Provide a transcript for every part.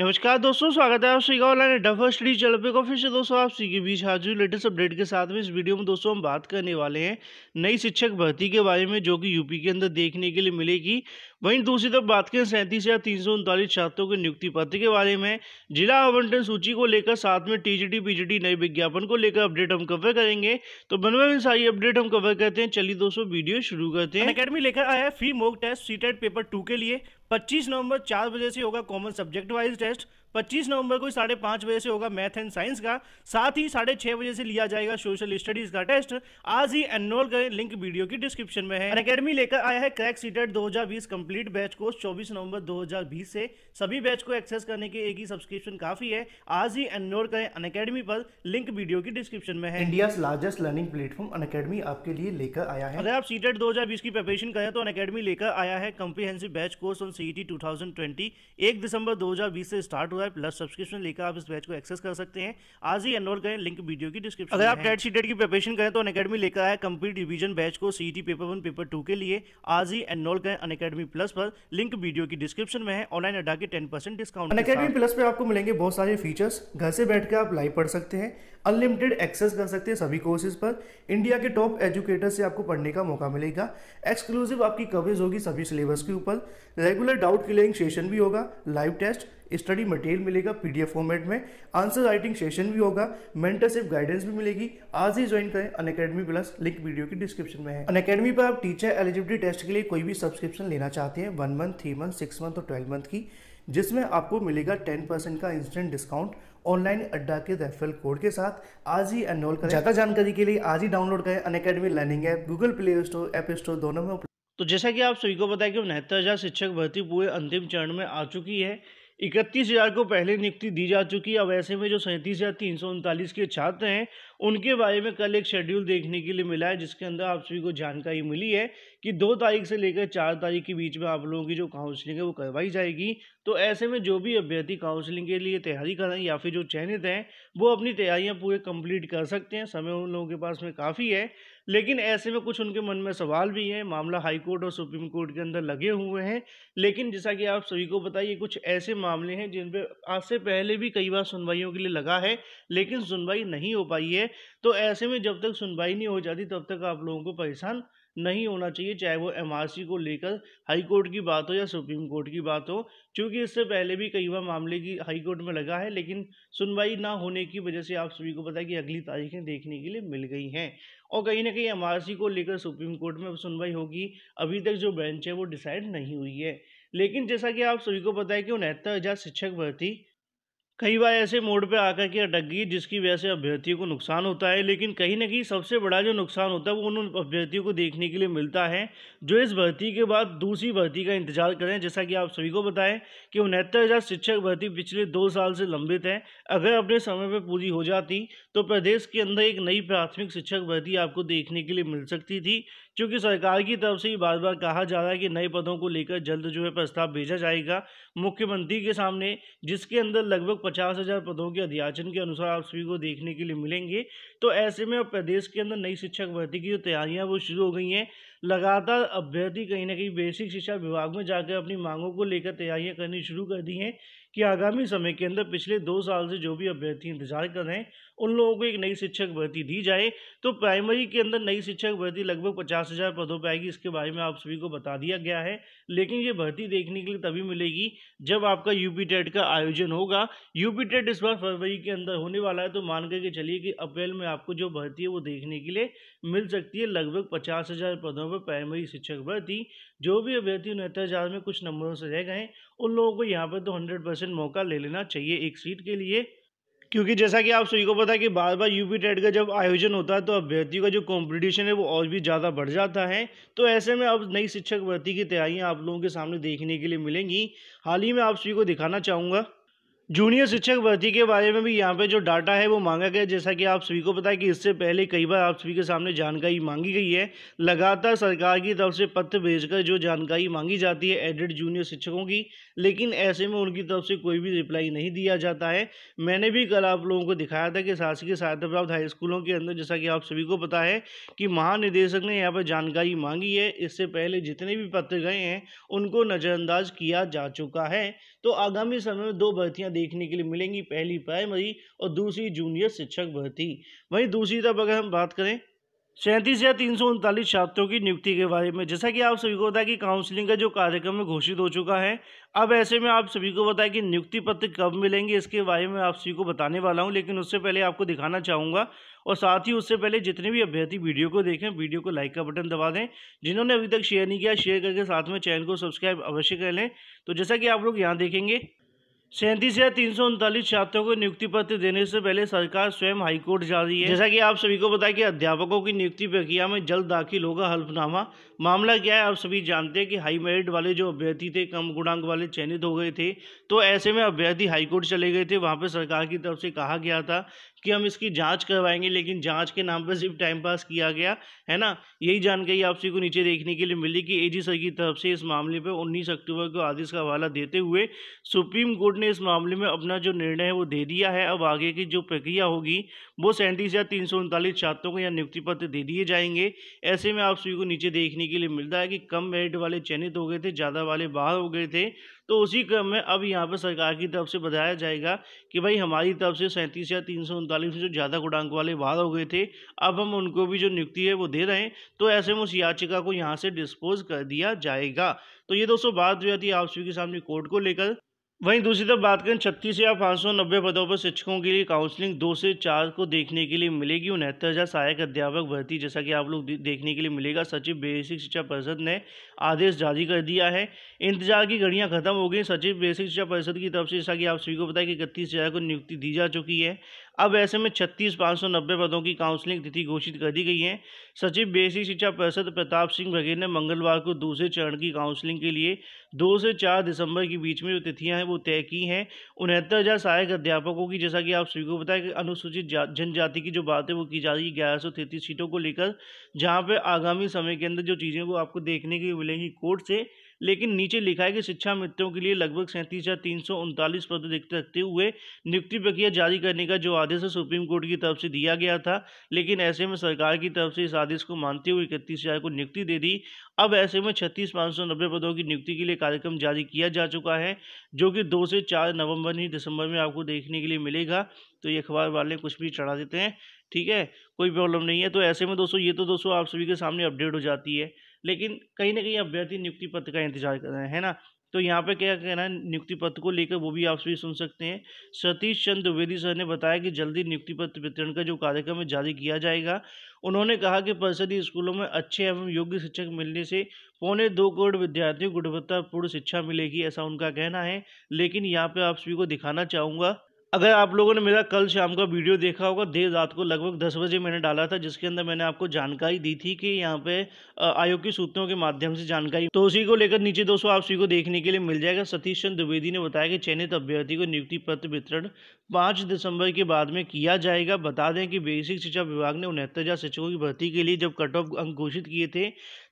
नमस्कार दोस्तों स्वागत है आप का ऑनलाइन डफर स्टडी चैनल पे को फिर से दोस्तों आप सी के बीच हाजिर लेटेस्ट अपडेट के साथ में इस वीडियो में दोस्तों हम बात करने वाले हैं नई शिक्षक भर्ती के बारे में जो कि यूपी के अंदर देखने के लिए मिलेगी वहीं दूसरी तरफ बात करें सैंतीस हज़ार तीन सौ उनतालीस छात्रों के नियुक्ति पत्र के बारे में जिला आवंटन सूची को लेकर साथ में टीजीटी पीजीटी नए विज्ञापन को लेकर अपडेट हम कवर करेंगे तो बनवा में सारी अपडेट हम कवर करते हैं चलिए दोस्तों वीडियो शुरू करते हैं अकेडमी लेकर आया free mock test CTET paper two के लिए पच्चीस नवंबर चार बजे से होगा कॉमन सब्जेक्ट वाइज टेस्ट पच्चीस नवंबर को साढ़े पांच बजे से होगा मैथ एंड साइंस का साथ ही साढ़े छह बजे से लिया जाएगा सोशल स्टडीज का टेस्ट आज ही एनरोल करें लिंक वीडियो की डिस्क्रिप्शन में है अकेडमी लेकर आया है crack CTET 2020 complete batch course 24 नवंबर 2020 से सभी बैच को एक्सेस करने के एक ही सब्सक्रिप्शन काफी है आज ही एनरोल करें अनकेडमी पर लिंक वीडियो की डिस्क्रिप्शन में है India largest learning platform Unacademy आपके लिए लेकर आया है अगर आप सीटेड बीस की प्रिपरेशन करें तो अनकेडमी लेकर आया है comprehensive batch course on T thousand twenty एक दिसंबर बीस से स्टार्ट हज़ार प्लस सब्सक्रिप्शन लेकर आप इस बैच को एक्सेस कर सकते हैं आज ही एनरोल करें लिंक वीडियो की डिस्क्रिप्शन अगर आप टेट सी की प्रिपरेशन करें तो अन अकेडमी लेकर आए कंप्लीट रिविजन बैच को C paper one paper two के लिए आज ही एनरोल करें अन अकेडमी प्लस पर लिंक वीडियो की डिस्क्रिप्शन में है ऑनलाइन अड्डा के ten discount Unacademy plus पर आपको मिलेंगे बहुत सारे फीचर्स घर से बैठ कर आप लाइव पढ़ सकते हैं अनलिमिटेड एक्सेस कर सकते हैं सभी कोर्सेज पर इंडिया के टॉप एजुकेटर से आपको पढ़ने का मौका मिलेगा एक्सक्लूसिव आपकी कवरेज होगी सभी सिलेबस के ऊपर रेगुलर डाउट क्लियरिंग सेशन भी होगा लाइव टेस्ट स्टडी मटेरियल मिलेगा पीडीएफ फॉर्मेट में आंसर राइटिंग सेशन भी होगा मेंटरशिप गाइडेंस भी मिलेगी आज ही ज्वाइन करें Unacademy plus link video की डिस्क्रिप्शन में है अन अकेडमी पर आप टीचर एलिजिबिलिटी टेस्ट के लिए कोई भी सब्सक्रिप्शन लेना चाहते हैं one month three month six month और ट्वेल्व मंथ की जिसमें आपको मिलेगा टेन परसेंट का इंस्टेंट डिस्काउंट ऑनलाइन अड्डा के रेफरल कोड के साथ आज ही एनरोल करें ज्यादा जानकारी के लिए आज ही डाउनलोड करें Unacademy learning app Google Play Store app store दोनों में तो जैसा कि आप सभी को बताया कि उनहत्तर हज़ार शिक्षक भर्ती पूरे अंतिम चरण में आ चुकी है इकतीस हज़ार को पहले नियुक्ति दी जा चुकी है अब ऐसे में जो सैंतीस हज़ार तीन सौ उनतालीस के छात्र हैं उनके बारे में कल एक शेड्यूल देखने के लिए मिला है जिसके अंदर आप सभी को जानकारी मिली है कि दो तारीख से लेकर चार तारीख के बीच में आप लोगों की जो काउंसलिंग है वो करवाई जाएगी तो ऐसे में जो भी अभ्यर्थी काउंसलिंग के लिए तैयारी कर रहे हैं या फिर जो चयनित हैं वो अपनी तैयारियाँ पूरे कम्प्लीट कर सकते हैं समय उन लोगों के पास में काफ़ी है लेकिन ऐसे में कुछ उनके मन में सवाल भी हैं मामला हाई कोर्ट और सुप्रीम कोर्ट के अंदर लगे हुए हैं लेकिन जैसा कि आप सभी को बताइए कुछ ऐसे मामले हैं जिन पे आज से पहले भी कई बार सुनवाइयों के लिए लगा है लेकिन सुनवाई नहीं हो पाई है तो ऐसे में जब तक सुनवाई नहीं हो जाती तब तक आप लोगों को परेशान नहीं होना चाहिए चाहे वो एम को लेकर हाई कोर्ट की बात हो या सुप्रीम कोर्ट की बात हो क्योंकि इससे पहले भी कई बार मामले की हाई कोर्ट में लगा है लेकिन सुनवाई ना होने की वजह से आप सभी को पता है कि अगली तारीखें देखने के लिए मिल गई हैं और कहीं ना कहीं एम को लेकर सुप्रीम कोर्ट में अब सुनवाई होगी अभी तक जो बेंच है वो डिसाइड नहीं हुई है लेकिन जैसा कि आप सभी को पता है कि उनहत्तर हज़ार शिक्षक भर्ती कई बार ऐसे मोड पे आकर के अटक गई जिसकी वजह से अभ्यर्थियों को नुकसान होता है लेकिन कहीं ना कहीं सबसे बड़ा जो नुकसान होता है वो उन अभ्यर्थियों को देखने के लिए मिलता है जो इस भर्ती के बाद दूसरी भर्ती का इंतजार करें जैसा कि आप सभी को बताएं कि उनहत्तर हज़ार शिक्षक भर्ती पिछले दो साल से लंबित है अगर अपने समय पर पूरी हो जाती तो प्रदेश के अंदर एक नई प्राथमिक शिक्षक भर्ती आपको देखने के लिए मिल सकती थी क्योंकि सरकार की तरफ से ही बार बार कहा जा रहा है कि नए पदों को लेकर जल्द जो है प्रस्ताव भेजा जाएगा मुख्यमंत्री के सामने जिसके अंदर लगभग पचास हज़ार पदों के अध्याचन के अनुसार आप सभी को देखने के लिए मिलेंगे तो ऐसे में अब प्रदेश के अंदर नई शिक्षक भर्ती की जो तैयारियाँ वो शुरू हो गई हैं लगातार अभ्यर्थी कहीं ना कहीं बेसिक शिक्षा विभाग में जाकर अपनी मांगों को लेकर तैयारियाँ करनी शुरू कर दी हैं कि आगामी समय के अंदर पिछले दो साल से जो भी अभ्यर्थी इंतजार कर रहे हैं उन लोगों को एक नई शिक्षक भर्ती दी जाए तो प्राइमरी के अंदर नई शिक्षक भर्ती लगभग पचास हज़ार पदों पर आएगी इसके बारे में आप सभी को बता दिया गया है लेकिन ये भर्ती देखने के लिए तभी मिलेगी जब आपका यूपी टेट का आयोजन होगा यूपी टेट इस बार फरवरी के अंदर होने वाला है तो मान करके चलिए कि अप्रैल में आपको जो भर्ती है वो देखने के लिए मिल सकती है लगभग पचास हज़ार पदों पर प्राइमरी शिक्षक भर्ती जो भी अभ्यर्थी उनहत्तर हज़ार में कुछ नंबरों से रह गए उन लोगों को यहाँ पर तो हंड्रेड परसेंट मौका ले लेना चाहिए एक सीट के लिए क्योंकि जैसा कि आप सभी को पता है कि बार बार यूपी टेट का जब आयोजन होता है तो अभ्यर्थियों का जो कंपटीशन है वो और भी ज़्यादा बढ़ जाता है तो ऐसे में अब नई शिक्षक भर्ती की तैयारियां आप लोगों के सामने देखने के लिए मिलेंगी हाल ही में आप सभी को दिखाना चाहूँगा जूनियर शिक्षक भर्ती के बारे में भी यहाँ पे जो डाटा है वो मांगा गया जैसा कि आप सभी को पता है कि इससे पहले कई बार आप सभी के सामने जानकारी मांगी गई है लगातार सरकार की तरफ से पत्र भेजकर जो जानकारी मांगी जाती है एडेड जूनियर शिक्षकों की लेकिन ऐसे में उनकी तरफ से कोई भी रिप्लाई नहीं दिया जाता है मैंने भी कल आप लोगों को दिखाया था कि शासकीय सहायता प्राप्त हाई स्कूलों के अंदर जैसा कि आप सभी को पता है कि महानिदेशक ने यहाँ पर जानकारी मांगी है इससे पहले जितने भी पत्र गए हैं उनको नज़रअंदाज किया जा चुका है तो आगामी समय में दो भर्तियाँ देखने के लिए मिलेंगी पहली प्राइमरी और दूसरी जूनियर शिक्षक भर्ती वहीं दूसरी तरफ अगर हम बात करें सैंतीस हजार तीन सौ उनतालीस छात्रों की नियुक्ति के बारे में जैसा कि आप सभी को बताया कि काउंसलिंग का जो कार्यक्रम घोषित हो चुका है अब ऐसे में आप सभी को बताया कि नियुक्ति पत्र कब मिलेंगे इसके बारे में आप सभी को बताने वाला हूं लेकिन उससे पहले आपको दिखाना चाहूंगा और साथ ही उससे पहले जितने भी अभ्यर्थी वीडियो को देखें वीडियो को लाइक का बटन दबा दें जिन्होंने अभी तक शेयर नहीं किया शेयर करके साथ में चैनल को सब्सक्राइब अवश्य कर लें तो जैसा कि आप लोग यहाँ देखेंगे सैंतीस या तीन सौ उनतालीस छात्रों को नियुक्ति पत्र देने से पहले सरकार स्वयं हाईकोर्ट जा रही है जैसा कि आप सभी को बताया कि अध्यापकों की नियुक्ति प्रक्रिया में जल्द दाखिल होगा हल्फनामा मामला क्या है आप सभी जानते हैं कि हाई मेरिट वाले जो अभ्यर्थी थे कम गुणांक वाले चयनित हो गए थे तो ऐसे में अभ्यर्थी हाईकोर्ट चले गए थे वहाँ पर सरकार की तरफ से कहा गया था कि हम इसकी जांच करवाएंगे लेकिन जांच के नाम पर सिर्फ टाइम पास किया गया है ना यही जानकारी आप सभी को नीचे देखने के लिए मिली कि एजी सर की तरफ से इस मामले पर उन्नीस अक्टूबर को आदेश का हवाला देते हुए सुप्रीम कोर्ट ने इस मामले में अपना जो निर्णय है वो दे दिया है अब आगे की जो प्रक्रिया होगी वो सैंतीस या तीन छात्रों को यहाँ नियुक्ति पत्र दे दिए जाएंगे ऐसे में आप सभी को नीचे देखने के लिए मिलता है कि कम मेरिट वाले चयनित हो गए थे ज़्यादा वाले बाहर हो गए थे तो उसी क्रम में अब यहाँ पर सरकार की तरफ से बताया जाएगा कि भाई हमारी तरफ से सैंतीस या तीन सौ उनतालीस जो ज़्यादा गुणांक वाले बाहर हो गए थे अब हम उनको भी जो नियुक्ति है वो दे रहे हैं तो ऐसे में उस याचिका को यहाँ से डिस्पोज कर दिया जाएगा तो ये दोस्तों बात जो थी आप सभी के सामने कोर्ट को लेकर वहीं दूसरी तरफ बात करें छत्तीस या पाँच सौ नब्बे पदों पर शिक्षकों के लिए काउंसलिंग दो से चार को देखने के लिए मिलेगी उनहत्तर हज़ार सहायक अध्यापक भर्ती जैसा कि आप लोग देखने के लिए मिलेगा सचिव बेसिक शिक्षा परिषद ने आदेश जारी कर दिया है इंतजार की घड़ियां खत्म हो गई सचिव बेसिक शिक्षा परिषद की तरफ से जैसा कि आप सभी को बताया कि इकतीस को नियुक्ति दी जा चुकी है अब ऐसे में छत्तीस पाँच सौ नब्बे पदों की काउंसलिंग तिथि घोषित कर दी गई है सचिव बेसिक शिक्षा परिषद प्रताप सिंह बघेल ने मंगलवार को दूसरे चरण की काउंसलिंग के लिए दो से चार दिसंबर के बीच में जो तिथियां हैं वो तय की हैं उनहत्तर हज़ार सहायक अध्यापकों की जैसा कि आप सभी को बताएं कि अनुसूचित जनजाति की जो बात है वो की जा रही है ग्यारह सौ तैंतीस सीटों को लेकर जहाँ पर आगामी समय के अंदर जो चीज़ें वो आपको देखने की मिलेंगी कोर्ट से लेकिन नीचे लिखा है कि शिक्षा मित्रों के लिए लगभग सैंतीस हजार तीन सौ उनतालीस पद रिक्त रखते हुए नियुक्ति प्रक्रिया जारी करने का जो आदेश है सुप्रीम कोर्ट की तरफ से दिया गया था लेकिन ऐसे में सरकार की तरफ से इस आदेश को मानते हुए इकतीस को नियुक्ति दे दी अब ऐसे में छत्तीस पाँच सौ नब्बे पदों की नियुक्ति के लिए कार्यक्रम जारी किया जा चुका है जो कि दो से चार नवंबर ही दिसंबर में आपको देखने के लिए मिलेगा तो ये अखबार वाले कुछ भी चढ़ा देते हैं ठीक है कोई प्रॉब्लम नहीं है तो ऐसे में दोस्तों ये तो दोस्तों आप सभी के सामने अपडेट हो जाती है लेकिन कहीं ना कहीं अभ्यर्थी नियुक्ति पत्र का इंतजार कर रहे हैं है ना तो यहाँ पे क्या कहना है नियुक्ति पत्र को लेकर वो भी आप सभी सुन सकते हैं सतीश चंद द्विवेदी सर ने बताया कि जल्दी नियुक्ति पत्र वितरण का जो कार्यक्रम है जारी किया जाएगा उन्होंने कहा कि परिषदीय स्कूलों में अच्छे एवं योग्य शिक्षक मिलने से पौने दो करोड़ विद्यार्थियों को गुणवत्तापूर्ण शिक्षा मिलेगी ऐसा उनका कहना है लेकिन यहाँ पर आप सभी को दिखाना चाहूँगा अगर आप लोगों ने मेरा कल शाम का वीडियो देखा होगा देर रात को लगभग दस बजे मैंने डाला था जिसके अंदर मैंने आपको जानकारी दी थी कि यहाँ पे आयोग के सूत्रों के माध्यम से जानकारी तो उसी को लेकर नीचे दोस्तों आप सभी को देखने के लिए मिल जाएगा सतीश चंद्र द्विवेदी ने बताया कि चयनित अभ्यर्थी को नियुक्ति पत्र वितरण पाँच दिसंबर के बाद में किया जाएगा बता दें कि बेसिक शिक्षा विभाग ने उनहत्तर शिक्षकों की भर्ती के लिए जब कट ऑफ अंक घोषित किए थे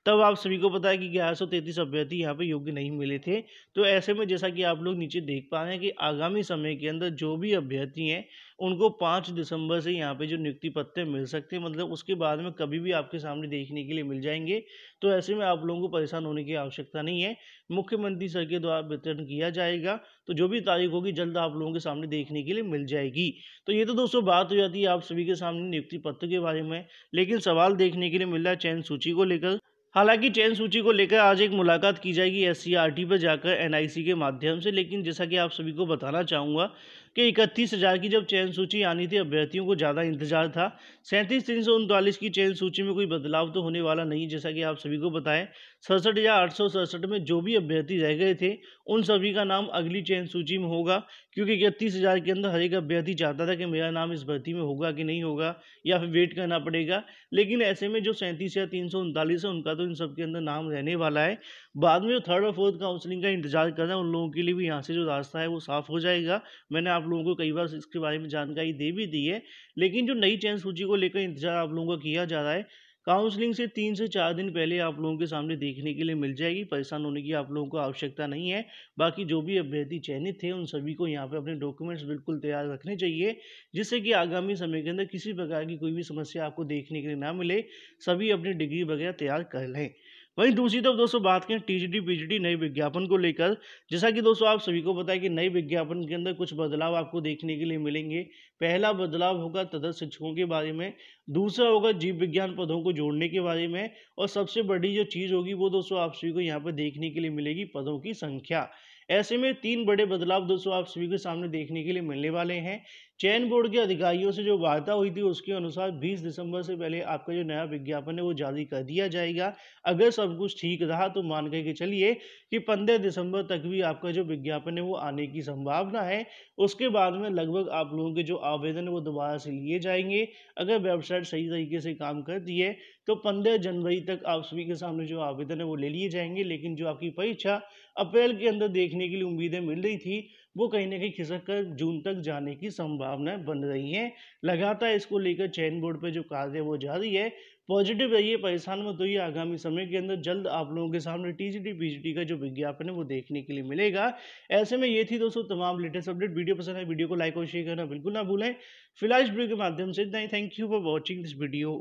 तब आप सभी को पता है कि ग्यारह सौ तैंतीस अभ्यर्थी यहाँ पे योग्य नहीं मिले थे तो ऐसे में जैसा कि आप लोग नीचे देख पा रहे हैं कि आगामी समय के अंदर जो भी अभ्यर्थी हैं उनको पाँच दिसंबर से यहाँ पे जो नियुक्ति पत्र मिल सकते हैं मतलब उसके बाद में कभी भी आपके सामने देखने के लिए मिल जाएंगे तो ऐसे में आप लोगों को परेशान होने की आवश्यकता नहीं है मुख्यमंत्री सर के द्वारा वितरण किया जाएगा तो जो भी तारीख होगी जल्द आप लोगों के सामने देखने के लिए मिल जाएगी तो ये तो दोस्तों बात हो जाती है आप सभी के सामने नियुक्ति पत्र के बारे में लेकिन सवाल देखने के लिए मिल रहा है चयन सूची को लेकर हालांकि चयन सूची को लेकर आज एक मुलाकात की जाएगी एस पर जाकर एनआईसी के माध्यम से लेकिन जैसा कि आप सभी को बताना चाहूँगा कि इकतीस हज़ार की जब चयन सूची आनी थी अभ्यर्थियों को ज़्यादा इंतजार था सैंतीस तीन सौ उनतालीस की चयन सूची में कोई बदलाव तो होने वाला नहीं जैसा कि आप सभी को बताएं सड़सठ हज़ार आठ सौ सड़सठ में जो भी अभ्यर्थी रह गए थे उन सभी का नाम अगली चयन सूची में होगा क्योंकि इकतीस हज़ार के अंदर हर एक अभ्यर्थी चाहता था कि मेरा नाम इस भर्ती में होगा कि नहीं होगा या फिर वेट करना पड़ेगा लेकिन ऐसे में जो सैंतीस या तीन सौ उनतालीस है उनका तो इन सब के अंदर नाम रहने वाला है बाद में जो थर्ड और फोर्थ काउंसिलिंग का इंतजार कर रहे हैं उन लोगों के लिए भी यहाँ से जो रास्ता है वो साफ हो जाएगा मैंने आप लोगों को कई बार इसके बारे में जानकारी दे भी दी है लेकिन जो नई चयन सूची को लेकर इंतजार आप लोगों का किया जा रहा है काउंसलिंग से तीन से चार दिन पहले आप लोगों के सामने देखने के लिए मिल जाएगी परेशान होने की आप लोगों को आवश्यकता नहीं है बाकी जो भी अभ्यर्थी चयनित थे उन सभी को यहाँ पे अपने डॉक्यूमेंट्स बिल्कुल तैयार रखने चाहिए जिससे कि आगामी समय के अंदर किसी प्रकार की कोई भी समस्या आपको देखने के लिए ना मिले सभी अपनी डिग्री वगैरह तैयार कर लें वहीं दूसरी तरफ दोस्तों बात करें जी डी नए विज्ञापन को लेकर जैसा कि दोस्तों आप सभी को पता है कि नए विज्ञापन के अंदर कुछ बदलाव आपको देखने के लिए मिलेंगे पहला बदलाव होगा तदर्थ शिक्षकों के बारे में दूसरा होगा जीव विज्ञान पदों को जोड़ने के बारे में और सबसे बड़ी जो चीज़ होगी वो दोस्तों आप सभी को यहाँ पर देखने के लिए मिलेगी पदों की संख्या ऐसे में तीन बड़े बदलाव दोस्तों आप सभी के सामने देखने के लिए मिलने वाले हैं चयन बोर्ड के अधिकारियों से जो वार्ता हुई थी उसके अनुसार 20 दिसंबर से पहले आपका जो नया विज्ञापन है वो जारी कर दिया जाएगा अगर सब कुछ ठीक रहा तो मान के चलिए कि 15 दिसंबर तक भी आपका जो विज्ञापन है वो आने की संभावना है उसके बाद में लगभग आप लोगों के जो आवेदन है वो दोबारा से लिए जाएंगे अगर वेबसाइट सही तरीके से काम करती है तो पंद्रह जनवरी तक आप सभी के सामने जो आवेदन है वो ले लिए जाएंगे लेकिन जो आपकी परीक्षा अप्रैल के अंदर देखने के लिए उम्मीदें मिल रही थी वो कहीं ना कहीं खिसक कर जून तक जाने की संभावना बन रही है लगातार इसको लेकर चयन बोर्ड पर जो कार्य वो जारी है पॉजिटिव रहिए परेशान मत होइए आगामी समय के अंदर जल्द आप लोगों के सामने टीजीटी पीजीटी का जो विज्ञापन है वो देखने के लिए मिलेगा ऐसे में ये थी दोस्तों तमाम लेटेस्ट अपडेट वीडियो पसंद है वीडियो को लाइक और शेयर करना बिल्कुल ना भूलें फिलहाल इस वीडियो के माध्यम से इतना ही thank you for watching this video